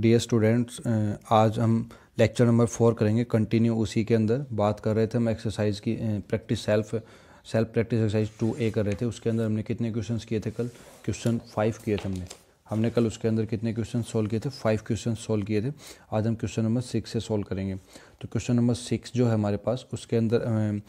dear students आज हम lecture number four करेंगे कंटिन्यू उसी के अंदर बात कर रहे थे हम एक्सरसाइज की practice self self practice exercise two A कर रहे थे उसके अंदर हमने कितने क्वेश्चंस किए थे कल क्वेश्चन फाइव किए थे हमने हमने कल उसके अंदर कितने क्वेश्चन सोल्व किए थे फाइव क्वेश्चन सोल्व किए थे आज हम क्वेश्चन नंबर सिक्स से सोल्व करेंगे तो क्वेश्चन नंबर सिक्स जो है हमारे पास उसके अंदर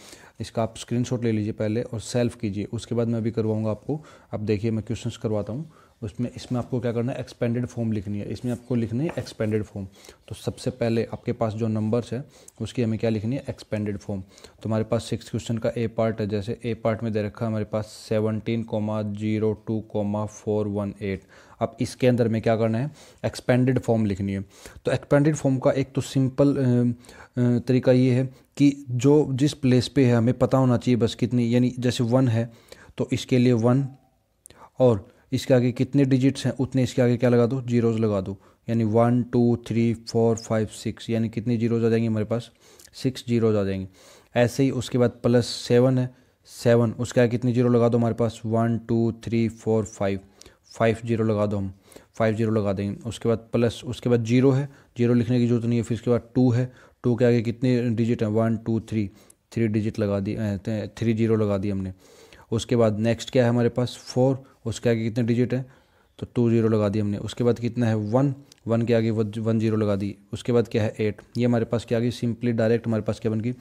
इसका आप स्क्रीन ले लीजिए पहले और सेल्फ कीजिए उसके बाद मैं अभी करवाऊँगा आपको अब देखिए मैं क्वेश्चन करवाता हूँ उसमें इसमें आपको क्या करना है एक्सपेंडेड फॉर्म लिखनी है इसमें आपको लिखनी है एक्सपेंडेड फॉर्म तो सबसे पहले आपके पास जो नंबर्स है उसकी हमें क्या लिखनी है एक्सपेंडेड फॉर्म तो हमारे पास सिक्स क्वेश्चन का ए पार्ट है जैसे ए पार्ट में दे रखा है हमारे पास seventeen comma zero two comma four one eight अब इसके अंदर में क्या करना है एक्सपेंडेड फॉर्म लिखनी है तो एक्सपेंडेड फॉर्म का एक तो सिंपल तरीका ये है कि जो जिस प्लेस पे है हमें पता होना चाहिए बस कितनी यानी जैसे वन है तो इसके लिए वन और इसके आगे कितने डिजिट्स हैं उतने इसके आगे क्या लगा दो जीरोज़ लगा दो यानी one two three four five six यानी कितने जीरोज़ आ जाएंगे हमारे पास सिक्स जीरोज़ आ जाएंगे ऐसे ही उसके बाद प्लस सेवन है सेवन उसके आगे कितने जीरो लगा दो हमारे पास one two three four five five zero लगा दो हम फाइव जीरो लगा देंगे उसके बाद प्लस उसके बाद जीरो है जीरो लिखने की जरूरत नहीं है फिर उसके बाद टू है टू के आगे कितने डिजिट हैं one two three three digit लगा दिए थ्री जीरो लगा दी हमने उसके बाद नेक्स्ट क्या है हमारे पास फोर उसके आगे कितने डिजिट है तो टू जीरो लगा दी हमने उसके बाद कितना है वन वन के आगे वन जीरो लगा दी उसके बाद क्या है एट ये हमारे पास क्या आ गई सिंपली डायरेक्ट हमारे पास क्या बन गई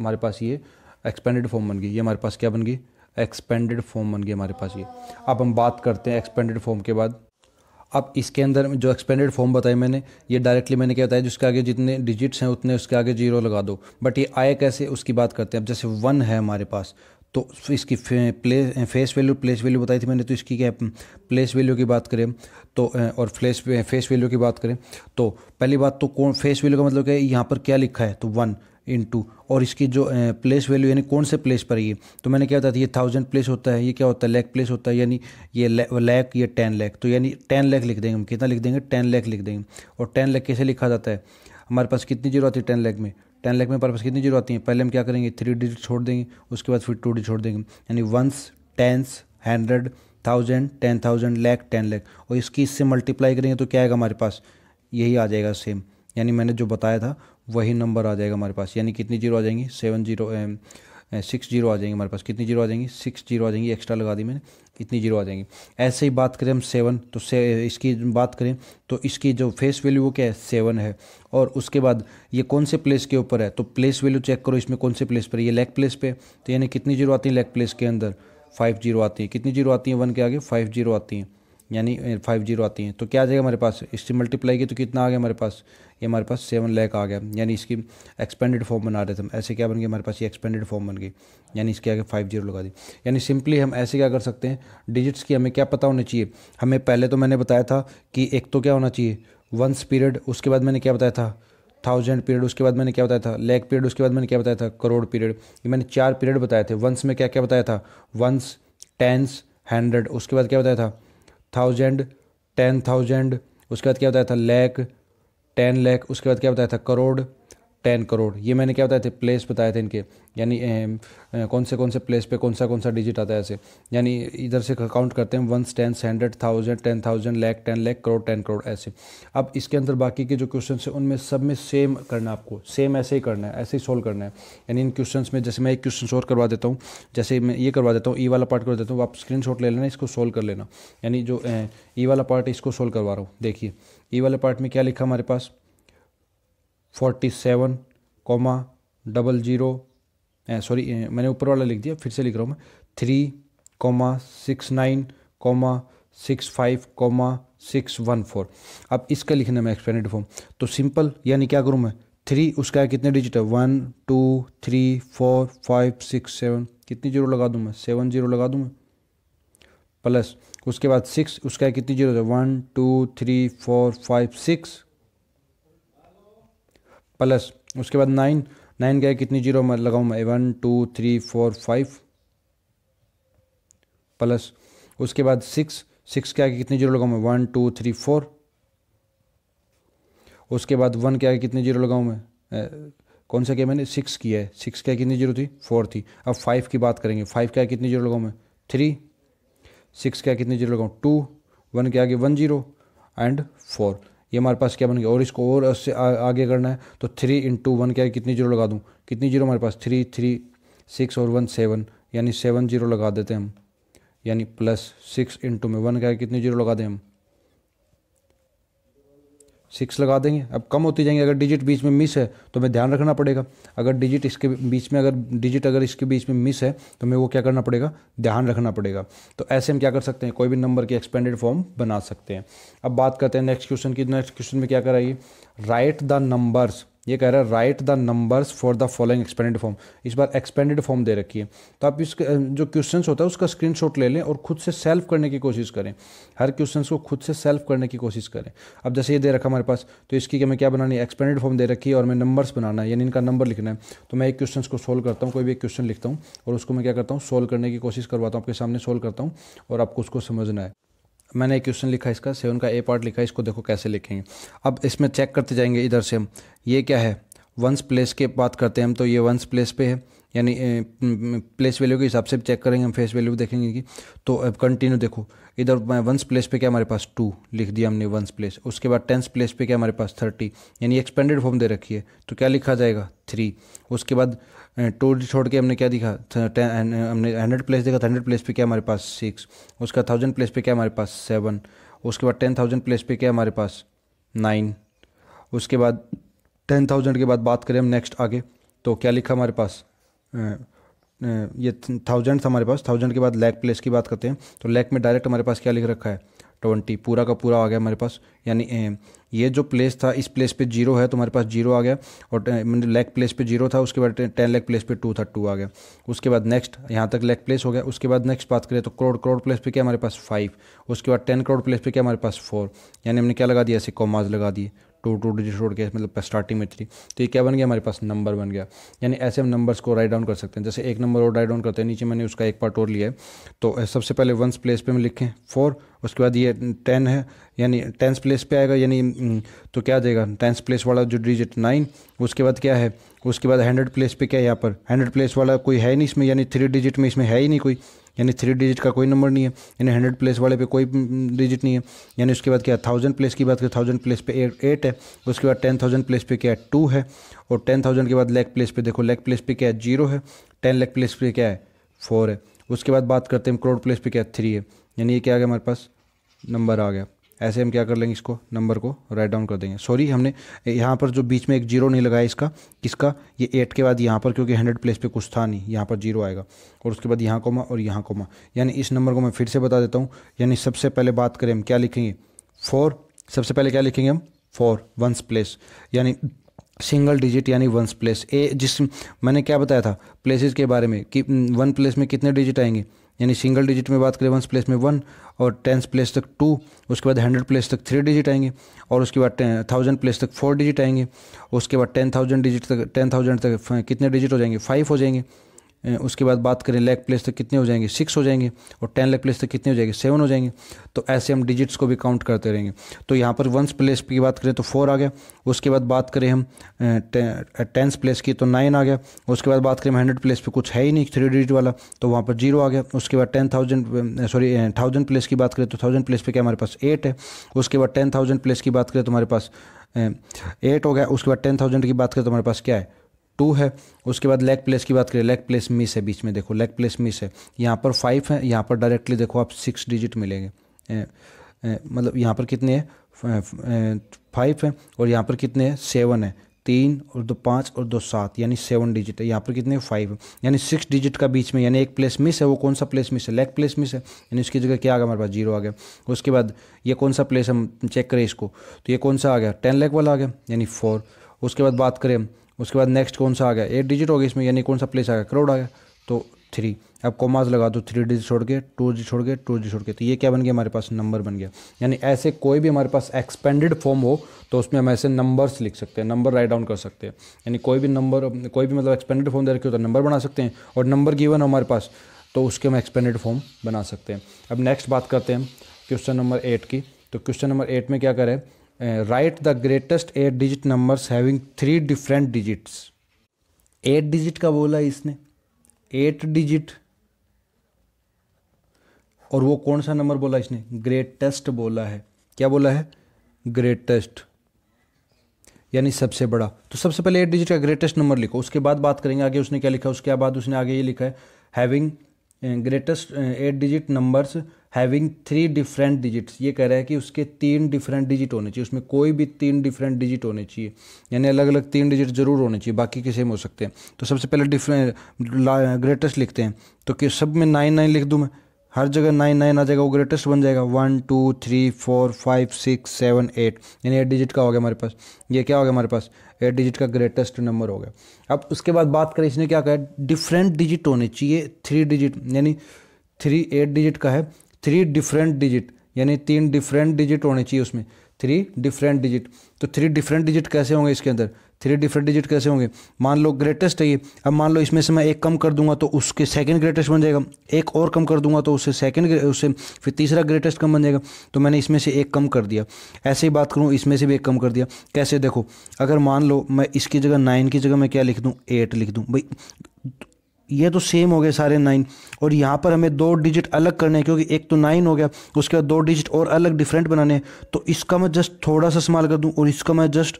हमारे पास ये एक्सपेंडेड फॉर्म बन गई ये हमारे पास क्या बन गई एक्सपेंडेड फॉर्म बन गई हमारे पास ये अब हम बात करते हैं एक्सपेंडेड फॉर्म के बाद अब इसके अंदर जो एक्सपेंडेड फॉर्म बताए मैंने ये डायरेक्टली मैंने क्या बताया जिसके आगे जितने डिजिट्स हैं उतने उसके आगे जीरो लगा दो बट ये आए कैसे उसकी बात करते हैं अब जैसे वन है हमारे पास तो इसकी place face value place value बताई थी मैंने तो इसकी क्या प्लेस वैल्यू की बात करें तो और फ्लेस फेस वैल्यू की बात करें तो पहली बात तो कौन फेस वैल्यू का मतलब क्या है यहाँ पर क्या लिखा है तो वन इन टू और इसकी जो प्लेस वैल्यू यानी कौन से प्लेस पर ये तो मैंने क्या बताया था ये थाउजेंड प्लेस होता है ये क्या होता है लैक प्लेस होता है यानी ये लैक ये टेन लैक तो यानी टेन लैक लिख देंगे हम कितना लिख देंगे टेन लैक लिख देंगे और टेन लैक कैसे लिखा जाता है हमारे पास कितनी जीरो आती है टेन लैक में टेन लाख में पर्पज़ पास कितनी जीरो आती हैं पहले हम क्या करेंगे थ्री डिजिट छोड़ देंगे उसके बाद फिर टू डिजिट छोड़ देंगे यानी ones tens hundred thousand ten thousand lakh ten lakh और इसकी इससे मल्टीप्लाई करेंगे तो क्या आएगा हमारे पास यही आ जाएगा सेम यानी मैंने जो बताया था वही नंबर आ जाएगा हमारे पास यानी कितनी जीरो आ जाएंगी सेवन जीरो सिक्स जीरो आ जाएंगे हमारे पास कितनी जीरो आ जाएंगी सिक्स जीरो आ जाएंगी एक्स्ट्रा लगा दी मैंने इतनी जीरो आ जाएंगी ऐसे ही बात करें हम सेवन तो से इसकी बात करें तो इसकी जो फेस वैल्यू वो क्या है सेवन है और उसके बाद ये कौन से प्लेस के ऊपर है तो प्लेस वैल्यू चेक करो इसमें कौन से प्लेस पर ये लेग प्लेस पे तो यानी कितनी जीरो आती है लेग प्लेस के अंदर फाइव जीरो आती है कितनी जीरो आती है वन के आगे फाइव जीरो आती हैं यानी फाइव जीरो आती हैं तो क्या आ जाएगा हमारे पास इससे मल्टीप्लाई की तो कितना आ गया हमारे पास ये हमारे पास सेवन लैक आ गया यानी इसकी एक्सपेंडेड फॉर्म बना रहे थे हम ऐसे क्या बन गए हमारे पास ये एक्सपेंडेड फॉर्म बन गई यानी इसके आगे फाइव जीरो लगा दी यानी सिंपली हम ऐसे क्या कर सकते हैं डिजिट्स की हमें क्या पता होना चाहिए हमें पहले तो मैंने बताया था कि एक तो क्या होना चाहिए वंस पीरियड उसके बाद मैंने क्या बताया था थाउजेंड पीरियड उसके बाद मैंने क्या बताया था लैक पीरियड उसके बाद मैंने क्या बताया था करोड़ पीरियड ये मैंने चार पीरियड बताए थे वंस में क्या क्या बताया था वंस टेंस हंड्रेड उसके बाद क्या बताया था थाउजेंड टेन थाउजेंड उसके बाद क्या बताया था लैख टेन लैख उसके बाद क्या बताया था करोड़ टेन करोड़ ये मैंने क्या बताए थे प्लेस बताए थे इनके यानी कौन से कौन से प्लेस पे कौन सा कौन सा डिजिट आता है ऐसे यानी इधर से काउंट करते हैं ones ten hundred thousand ten thousand lakh ten lakh crore ten crore ऐसे अब इसके अंदर बाकी के जो क्वेश्चन हैं उनमें सब में सेम करना है आपको सेम ऐसे ही करना है ऐसे ही सोल्व करना है यानी इन क्वेश्चन में जैसे मैं एक क्वेश्चन और करवा देता हूँ जैसे मैं ये करवा देता हूँ ई e वाला पार्ट कर देता हूँ आप स्क्रीन ले लेना इसको सोल्व कर लेना यानी जो ई e वाला पार्ट इसको सोल्व करवा रहा हूँ देखिए ई e वाले पार्ट में क्या लिखा हमारे पास forty seven comma double zero sorry मैंने ऊपर वाला लिख दिया फिर से लिख रहा हूँ मैं three comma six nine comma six five comma six one four अब इसका लिखना मैं एक्सपेंडेड फॉर्म तो सिंपल यानी क्या करूँ मैं थ्री उसका कितने डिजिट है one two three four five six seven कितनी जीरो लगा दूँ मैं सेवन जीरो लगा दूँ मैं प्लस उसके बाद सिक्स उसका कितनी जीरो है one two three four five six plus उसके बाद नाइन नाइन क्या है कितनी जीरो लगाऊँ मैं one two three four five plus उसके बाद सिक्स सिक्स क्या है कितनी जीरो लगाऊँ मैं वन टू थ्री फोर उसके बाद वन क्या है कितनी जीरो लगाऊँ मैं कौन सा क्या मैंने सिक्स किया है सिक्स क्या कितनी जीरो थी फोर थी अब फाइव की बात करेंगे फाइव क्या कितनी जीरो लगाऊँ मैं थ्री सिक्स क्या कितनी जीरो लगाऊँ टू वन क्या आगे वन जीरो एंड फोर ये हमारे पास क्या बन गया और इसको और उससे आगे करना है तो थ्री इंटू वन क्या है कितनी जीरो लगा दूँ कितनी जीरो हमारे पास थ्री थ्री सिक्स और वन सेवन यानी सेवन जीरो लगा देते हैं हम यानी प्लस सिक्स इंटू में वन क्या है कितनी जीरो लगा दें हम सिक्स लगा देंगे अब कम होती जाएंगे अगर डिजिट बीच में मिस है तो हमें ध्यान रखना पड़ेगा अगर डिजिट इसके बीच में अगर डिजिट अगर इसके बीच में मिस है तो हमें वो क्या करना पड़ेगा ध्यान रखना पड़ेगा तो ऐसे हम क्या कर सकते हैं कोई भी नंबर की एक्सपेंडेड फॉर्म बना सकते हैं अब बात करते हैं नेक्स्ट क्वेश्चन की नेक्स्ट क्वेश्चन में क्या कराइए राइट द नंबर्स ये कह रहा है write the numbers for the following expanded form इस बार एक्सपेंडेड फॉर्म दे रखी है तो आप इस जो क्वेश्चन होता है उसका स्क्रीन ले लें और खुद से सेल्फ करने की कोशिश करें हर क्वेश्चन को खुद से सेल्फ करने की कोशिश करें अब जैसे ये दे रखा हमारे पास तो इसकी हमें क्या बनानी है एक्सपेंडेड फॉर्म दे रखी है और मैं नंबर्स बनाना है यानी इनका नंबर लिखना है तो मैं एक क्वेश्चन को सोल्व करता हूँ कोई भी एक क्वेश्चन लिखता हूँ और उसको मैं क्या करता हूँ सोल्व करने की कोशिश करवाता हूँ आपके सामने सोल्व करता हूँ और आपको उसको समझना है मैंने एक क्वेश्चन लिखा इसका सेवन का ए पार्ट लिखा इसको देखो कैसे लिखेंगे अब इसमें चेक करते जाएंगे इधर से हम ये क्या है वंस प्लेस के बात करते हैं हम तो ये वंस प्लेस पे है यानी प्लेस वैल्यू के हिसाब से चेक करेंगे हम फेस वैल्यू देखेंगे कि तो अब कंटिन्यू देखो इधर वंस प्लेस पे क्या हमारे पास टू लिख दिया हमने वंस प्लेस उसके बाद टेंस प्लेस पे क्या हमारे पास थर्टी यानी एक्सपेंडेड फॉर्म दे रखी है तो क्या लिखा जाएगा थ्री उसके बाद टोल छोड़ के हमने क्या दिखा हमने हंड्रेड प्लेस देखा था हंड्रेड प्लेस पे क्या हमारे पास सिक्स उसका थाउजेंड प्लेस पे क्या हमारे पास सेवन उसके बाद टेन थाउजेंड प्लेस पे क्या हमारे पास नाइन उसके बाद टेन थाउजेंड के बाद बात करें हम नेक्स्ट आगे तो क्या लिखा हमारे पास ये थाउजेंड था हमारे पास थाउजेंड के बाद लैक प्लेस की बात करते हैं तो लैक में डायरेक्ट हमारे पास क्या लिख रखा है ट्वेंटी पूरा का पूरा आ गया हमारे पास यानी ये जो प्लेस था इस प्लेस पे जीरो है तो हमारे पास जीरो आ गया और लेग प्लेस पे जीरो था उसके बाद टेन लेग प्लेस पे टू था टू आ गया उसके बाद नेक्स्ट यहाँ तक लेग प्लेस हो गया उसके बाद नेक्स्ट बात करें तो करोड़ करोड़ प्लेस पे क्या हमारे पास फाइव उसके बाद टेन करोड़ प्लेस पे क्या हमारे पास फोर यानी हमने क्या लगा दिया ऐसे कॉमाज लगा दिए टू टू डिजिट छोड़ के मतलब स्टार्टिंग में थ्री तो ये क्या बन गया हमारे पास नंबर बन गया यानी ऐसे हम नंबर्स को राइट डाउन कर सकते हैं जैसे एक नंबर और राइट डाउन करते हैं नीचे मैंने उसका एक पार्ट और लिया है तो सबसे पहले वंस प्लेस पे हम लिखें फोर उसके बाद ये टेन है यानी टेंस प्लेस पे आएगा यानी हम्म, तो क्या देगा टेंस प्लेस वाला जो डिजिट नाइन उसके बाद क्या है उसके बाद हंड्रेड प्लेस पे क्या है यहाँ पर हंड्रेड प्लेस वाला कोई है नहीं इसमें यानी थ्री डिजिट में इसमें है ही नहीं कोई यानी थ्री डिजिट का कोई नंबर नहीं है यानी हंड्रेड प्लेस वाले पे कोई डिजिट हम्म, हम्म, नहीं है यानी उसके बाद क्या थाउजेंड प्लेस की बात करें थाउजेंड प्लेस पे एट एट है उसके बाद टेन थाउजेंड प्लेस पे क्या है टू है और टेन थाउजेंड के बाद लेग प्लेस पे देखो लेग प्लेस पे क्या है जीरो है टेन लेग प्लेस पे क्या है फोर है उसके बाद बात करते हैं करोड़ प्लेस पे क्या है थ्री है यानी ये क्या आ गया हमारे पास नंबर आ गया ऐसे हम क्या कर लेंगे इसको नंबर को राइट डाउन कर देंगे सॉरी हमने यहाँ पर जो बीच में एक जीरो नहीं लगाया इसका किसका ये एट के बाद यहाँ पर क्योंकि हंड्रेड प्लेस पे कुछ था नहीं यहाँ पर जीरो आएगा और उसके बाद यहाँ कोमा और यहाँ कोमा यानी इस नंबर को मैं फिर से बता देता हूँ यानी सबसे पहले बात करें हम क्या लिखेंगे फोर सबसे पहले क्या लिखेंगे हम फोर वंस प्लेस यानी सिंगल डिजिट यानी वंस प्लेस ए जिस मैंने क्या बताया था प्लेसेस के बारे में कि वन प्लेस में कितने डिजिट आएंगे यानी सिंगल डिजिट में बात करें वंस प्लेस में वन और टेंस प्लेस तक टू उसके बाद हंड्रेड प्लेस तक थ्री डिजिट आएंगे और उसके बाद थाउजेंड प्लेस तक फोर डिजिट आएंगे उसके बाद टेन थाउजेंड डिजिट तक टेन थाउजेंड तक कितने डिजिट हो जाएंगे फाइव हो जाएंगे उसके बाद बात करें लैक प्लेस तो कितने हो जाएंगे सिक्स हो जाएंगे और टेन लैक प्लेस तो कितने हो जाएंगे सेवन हो जाएंगे तो ऐसे हम डिजिट्स को भी काउंट करते रहेंगे तो यहाँ पर वंस प्लेस की बात करें तो फोर आ गया उसके बाद बात करें हम टेंस प्लेस की तो नाइन आ गया उसके बाद बात करें हंड्रेड प्लेस पर कुछ है ही नहीं थ्री डिजिट वाला तो वहाँ पर जीरो आ गया उसके बाद ten thousand sorry thousand place की बात करें तो थाउजेंड प्लेस पर क्या हमारे पास एट है उसके बाद टेन थाउजेंड प्लेस की बात करें तो हमारे पास एट हो गया उसके बाद टेन थाउजेंड की बात करें तो हमारे पास क्या है टू है उसके बाद लेग प्लेस की बात करें लेग प्लेस मिस है बीच में देखो लेग प्लेस मिस है यहाँ पर फाइव है यहाँ पर डायरेक्टली देखो आप सिक्स डिजिट मिलेंगे मतलब यहाँ पर कितने हैं फाइव है और यहाँ पर कितने हैं सेवन है तीन और दो पाँच और दो सात यानी सेवन डिजिट है यहाँ पर कितने फाइव यानी सिक्स डिजिट का बीच में यानी एक प्लेस मिस है वो कौन सा प्लेस मिस है लेग प्लेस मिस है यानी उसकी जगह क्या आ गया हमारे पास जीरो आ गया उसके बाद ये कौन सा प्लेस हम चेक करें इसको तो ये कौन सा आ गया टेन लेग वाला आ गया यानी फोर उसके बाद बात करें उसके बाद नेक्स्ट कौन सा आ गया एट डिजिट हो गया इसमें यानी कौन सा प्लेस आ गया करोड़ आ गया तो थ्री अब कॉमाज लगा दो थ्री डिजिट छोड़ के टू डिजिट छोड़ के टू डिजिट छोड़ के तो ये क्या बन गया हमारे पास नंबर बन गया यानी ऐसे कोई भी हमारे पास एक्सपेंडेड फॉर्म हो तो उसमें हम ऐसे नंबर्स लिख सकते हैं नंबर राइट डाउन कर सकते हैं यानी कोई भी नंबर कोई भी मतलब एक्सपेंडेड फॉर्म दे रखे हो तो नंबर बना सकते हैं और नंबर गिवन हमारे पास तो उसके हम एक्सपेंडेड फॉर्म बना सकते हैं अब नेक्स्ट बात करते हैं क्वेश्चन नंबर एट की तो क्वेश्चन नंबर एट में क्या करें write the greatest eight digit number having three different digits eight digit का बोला इसने एट डिजिट और वो कौन सा नंबर बोला इसने ग्रेटेस्ट बोला है क्या बोला है ग्रेटेस्ट यानी सबसे बड़ा तो सबसे पहले एट डिजिट का ग्रेटेस्ट नंबर लिखो उसके बाद बात करेंगे आगे उसने क्या लिखा उसके बाद उसने आगे ये लिखा है having greatest eight digit numbers having three different digits ये कह रहा है कि उसके तीन डिफरेंट डिजिट होने चाहिए उसमें कोई भी तीन डिफरेंट डिजिट होने चाहिए यानी अलग अलग तीन डिजिट जरूर होने चाहिए बाकी के सेम हो सकते हैं तो सबसे पहले डिफरेंट ग्रेटेस्ट लिखते हैं तो कि सब में नाइन नाइन लिख दूँ मैं हर जगह नाइन नाइन आ जाएगा वो ग्रेटेस्ट बन जाएगा one two three four five six seven eight यानी एट डिजिट का हो गया हमारे पास ये क्या हो गया हमारे पास एट डिजिट का ग्रेटेस्ट नंबर हो गया अब उसके बाद बात करें इसने क्या कहा डिफरेंट डिजिट होने चाहिए थ्री डिजिट यानी थ्री एट डिजिट का है थ्री डिफरेंट डिजिट यानी तीन डिफरेंट डिजिट होने चाहिए उसमें थ्री डिफरेंट डिजिट तो थ्री डिफरेंट डिजिट कैसे होंगे इसके अंदर थ्री डिफरेंट डिजिट कैसे होंगे मान लो ग्रेटेस्ट है ये अब मान लो इसमें से मैं एक कम कर दूंगा तो उसके सेकंड ग्रेटेस्ट बन जाएगा एक और कम कर दूंगा तो उससे सेकंड उससे फिर तीसरा ग्रेटेस्ट कम बन जाएगा तो मैंने इसमें से एक कम कर दिया ऐसे ही बात करूँ इसमें से भी एक कम कर दिया कैसे देखो अगर मान लो मैं इसकी जगह नाइन की जगह मैं क्या लिख दूँ एट लिख दूँ भाई ये तो सेम हो गए सारे नाइन और यहाँ पर हमें दो डिजिट अलग करने हैं क्योंकि एक तो नाइन हो गया उसके बाद दो डिजिट और अलग डिफरेंट बनाने हैं तो इसका मैं जस्ट थोड़ा सा इस्तेमाल कर दूँ और इसका मैं जस्ट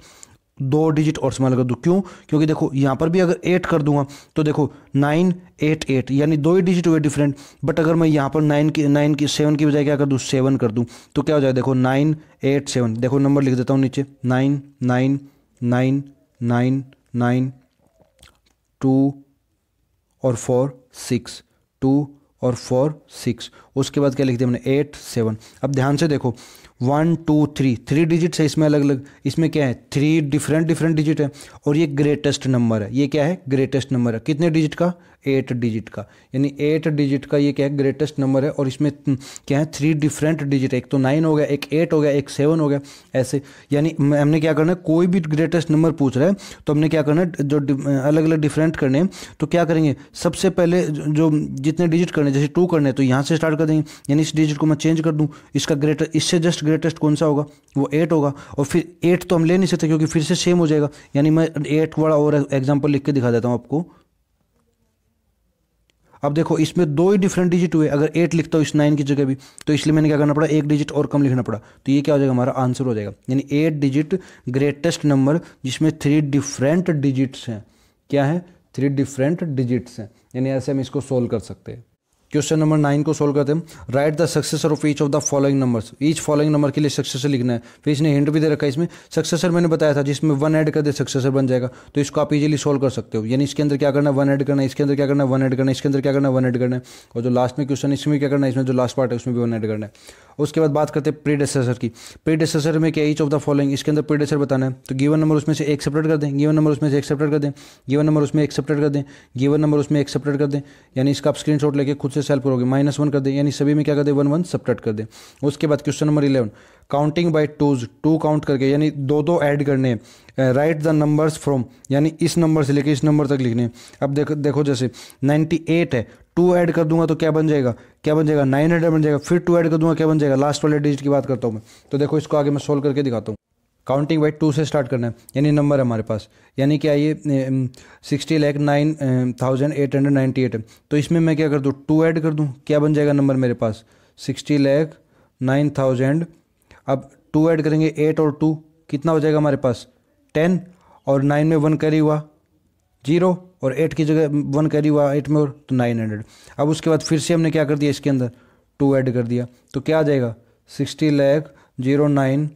दो डिजिट और इस्तेमाल कर दूँ क्यों क्योंकि देखो यहाँ पर भी अगर एट कर दूंगा तो देखो नाइन एट एट यानी दो ही डिजिट हुए डिफरेंट बट अगर मैं यहाँ पर नाइन की नाइन की सेवन की बजाय क्या कर दूँ सेवन कर दूँ तो क्या हो जाएगा देखो नाइन एट सेवन देखो नंबर लिख देता हूँ नीचे nine nine nine nine nine two और फोर सिक्स टू और फोर सिक्स उसके बाद क्या लिख दिया हमने एट सेवन अब ध्यान से देखो one two three three digit है इसमें अलग अलग इसमें क्या है थ्री डिफरेंट डिफरेंट डिजिट है और ये ग्रेटेस्ट नंबर है ये क्या है ग्रेटेस्ट नंबर है कितने डिजिट का एट डिजिट का यानी एट डिजिट का ये क्या है ग्रेटेस्ट नंबर है और इसमें क्या है थ्री डिफरेंट डिजिट एक तो नाइन हो गया एक एट हो गया एक सेवन हो गया ऐसे यानी हमने क्या करना है कोई भी ग्रेटेस्ट नंबर पूछ रहा है तो हमने क्या करना है जो अलग अलग डिफरेंट करने हैं तो क्या करेंगे सबसे पहले जो जितने डिजिट करने जैसे टू करने तो यहाँ से स्टार्ट कर देंगे यानी इस डिजिट को मैं चेंज कर दूँ इसका ग्रेट इससे जस्ट ग्रेटेस्ट कौन सा होगा वो एट होगा और फिर एट तो हम ले नहीं सकते क्योंकि फिर से सेम हो जाएगा यानी मैं एट वाला और एग्जाम्पल लिख के दिखा देता हूँ आपको अब देखो इसमें दो ही डिफरेंट डिजिट हुए अगर एट लिखता हूँ इस नाइन की जगह भी तो इसलिए मैंने क्या करना पड़ा एक डिजिट और कम लिखना पड़ा तो ये क्या हो जाएगा हमारा आंसर हो जाएगा यानी एट डिजिट ग्रेटेस्ट नंबर जिसमें थ्री डिफरेंट डिजिट्स हैं क्या है थ्री डिफरेंट डिजिट्स हैं यानी ऐसे हम इसको सोल्व कर सकते हैं क्वेश्चन नंबर नाइन को सोल्व करते हैं write the successor of each of the following numbers each following number के लिए सक्सेसर लिखना है फिर इसने हिंट भी दे रखा है इसमें सक्सेसर मैंने बताया था जिसमें वन ऐड कर दे सक्सेसर बन जाएगा तो इसको आप इजीली सोल्व कर सकते हो यानी इसके अंदर क्या करना है वन ऐड करना है इसके अंदर क्या करना है वन ऐड करना है इसके अंदर क्या करना है वन ऐड करना है और जो लास्ट में क्वेश्चन इसमें क्या करना है इसमें जो लास्ट पार्ट है उसमें भी वन ऐड करना है उसके बाद बात करते हैं प्रीडेसेसर की प्रीडेसेसर में क्या ईच ऑफ द फॉलोइंग इसके अंदर प्रीडेसर बताना है तो गिवन नंबर उसमें से एक सेपरेट कर दें गिवन नंबर उसमें से एक सेपरेट कर दें गिवन नंबर उसमें एक सेपरेट कर दें गिवन नंबर उसमें एक सेपरेट कर दें यानी इसका आप स्क्रीनशॉट लेके खुद से से सेल्फ करोगे माइनस वन कर दे यानी सभी में क्या कर दे वन वन सपरेट कर दे उसके बाद question number eleven counting by twos two count करके यानी दो दो ऐड करने राइट द नंबर्स फ्रॉम यानी इस नंबर से लेके इस नंबर तक लिखने अब देखो देखो जैसे नाइन्टी एट है टू ऐड कर दूंगा तो क्या बन जाएगा क्या बन जाएगा नाइन हंड्रेड बन जाएगा फिर टू ऐड कर दूंगा क्या बन जाएगा लास्ट वाले डिजिट की बात करता हूँ मैं तो देखो इसको आगे मैं सोल्व करके दिखाता हूँ काउंटिंग बाई टू से स्टार्ट करना है यानी नंबर हमारे पास यानी क्या ये sixty lakh nine thousand eight hundred ninety eight है तो इसमें मैं क्या कर दूँ टू ऐड कर दूँ क्या बन जाएगा नंबर मेरे पास सिक्सटी लैख नाइन थाउजेंड अब टू ऐड करेंगे एट और टू कितना हो जाएगा हमारे पास टेन और नाइन में वन कैरी हुआ जीरो और एट की जगह वन कैरी हुआ एट में और तो नाइन हंड्रेड अब उसके बाद फिर से हमने क्या कर दिया इसके अंदर टू ऐड कर दिया तो क्या आ जाएगा sixty lakh zero nine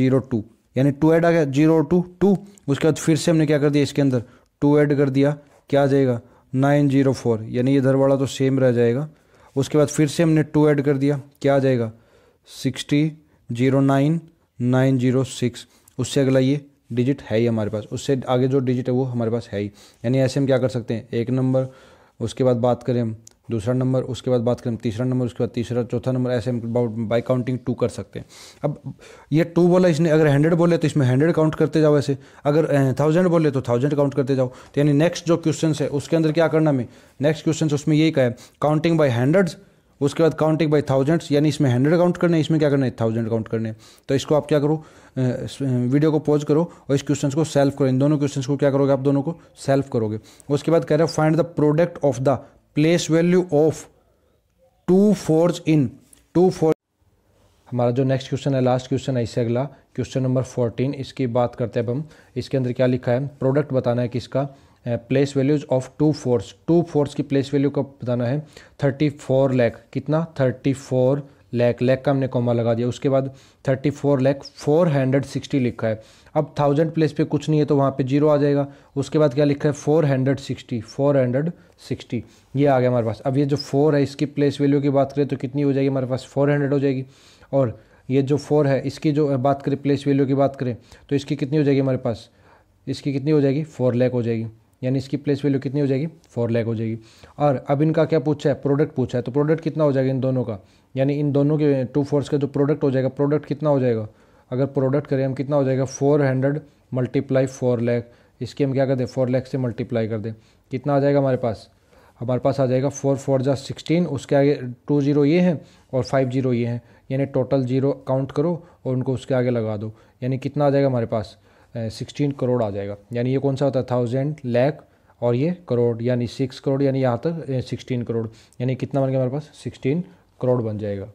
zero two यानी टू ऐड आ गया जीरो टू टू उसके बाद फिर से हमने क्या कर दिया इसके अंदर टू ऐड कर दिया क्या आ जाएगा नाइन जीरो फोर यानी इधर वाला तो सेम रह जाएगा उसके बाद फिर से हमने टू ऐड कर दिया क्या आ जाएगा sixty zero nine nine zero six उससे अगला ये डिजिट है ही हमारे पास उससे आगे जो डिजिट है वो हमारे पास है ही यानी ऐसे हम क्या कर सकते हैं एक नंबर उसके बाद बात करें हम दूसरा नंबर उसके बाद बात करें तीसरा नंबर उसके बाद तीसरा चौथा नंबर ऐसे हम बाई काउंटिंग टू कर सकते हैं अब ये टू बोला इसने अगर हंड्रेड बोले तो इसमें हंड्रेड काउंट करते जाओ ऐसे अगर थाउजेंड बोले तो थाउजेंड काउंट करते जाओ तो यानी नेक्स्ट जो क्वेश्चन है उसके अंदर क्या करना हमें नेक्स्ट क्वेश्चन उसमें यही कहा है काउंटिंग बाई हंड्रेड्स उसके बाद काउंटिंग बाई थाउजेंड्स यानी इसमें हंड्रेड काउंट करने इसमें क्या करना है थाउजेंड काउंट करने तो इसको आप क्या करो वीडियो को पॉज करो और इस क्वेश्चन को सेल्फ करो इन दोनों क्वेश्चन को क्या करोगे आप दोनों को सेल्फ करोगे उसके बाद कह रहे हो find the product of the place value of two fours in two four हमारा जो नेक्स्ट क्वेश्चन है लास्ट क्वेश्चन है इससे अगला क्वेश्चन नंबर फोर्टीन इसकी बात करते हैं अब हम इसके अंदर क्या लिखा है प्रोडक्ट बताना है किसका place values of two fours two fours की प्लेस वैल्यू का बताना है थर्टी फोर लैख कितना थर्टी फोर लैख लैख का हमने कॉमा लगा दिया उसके बाद thirty four lakh four hundred sixty लिखा है अब थाउजेंड प्लेस पे कुछ नहीं है तो वहाँ पे जीरो आ जाएगा उसके बाद क्या लिखा है four hundred sixty four hundred sixty ये आ गया हमारे पास अब ये जो फोर है इसकी प्लेस वैल्यू की बात करें तो कितनी हो जाएगी हमारे पास फोर हंड्रेड हो जाएगी और ये जो फोर है इसकी जो बात करें प्लेस वैल्यू की बात करें तो इसकी कितनी हो जाएगी हमारे पास इसकी कितनी हो जाएगी फोर लैख हो जाएगी यानी इसकी प्लेस वैल्यू कितनी हो जाएगी फोर लैख हो जाएगी और अब इनका क्या पूछा है प्रोडक्ट पूछा है तो प्रोडक्ट कितना हो जाएगा इन दोनों का यानी इन दोनों के टू फोर्स का जो प्रोडक्ट हो जाएगा प्रोडक्ट कितना हो जाएगा अगर प्रोडक्ट करें हम कितना हो जाएगा four hundred multiply four lakh इसकी हम क्या कर दें फोर लैख से मल्टीप्लाई कर दें कितना आ जाएगा हमारे पास हमारे पास आ जाएगा फोर फोर जा सिक्सटीन उसके आगे टू जीरो ये हैं और फाइव जीरो ये हैं यानी टोटल जीरो काउंट करो और उनको उसके आगे लगा दो यानी कितना आ जाएगा हमारे पास सिक्सटीन करोड़ आ जाएगा यानी ये कौन सा होता है थाउजेंड लैख और ये करोड़ यानी सिक्स करोड़ यानी यहाँ तक सिक्सटीन करोड़ यानी कितना बन गया हमारे पास सिक्सटीन करोड़ बन जाएगा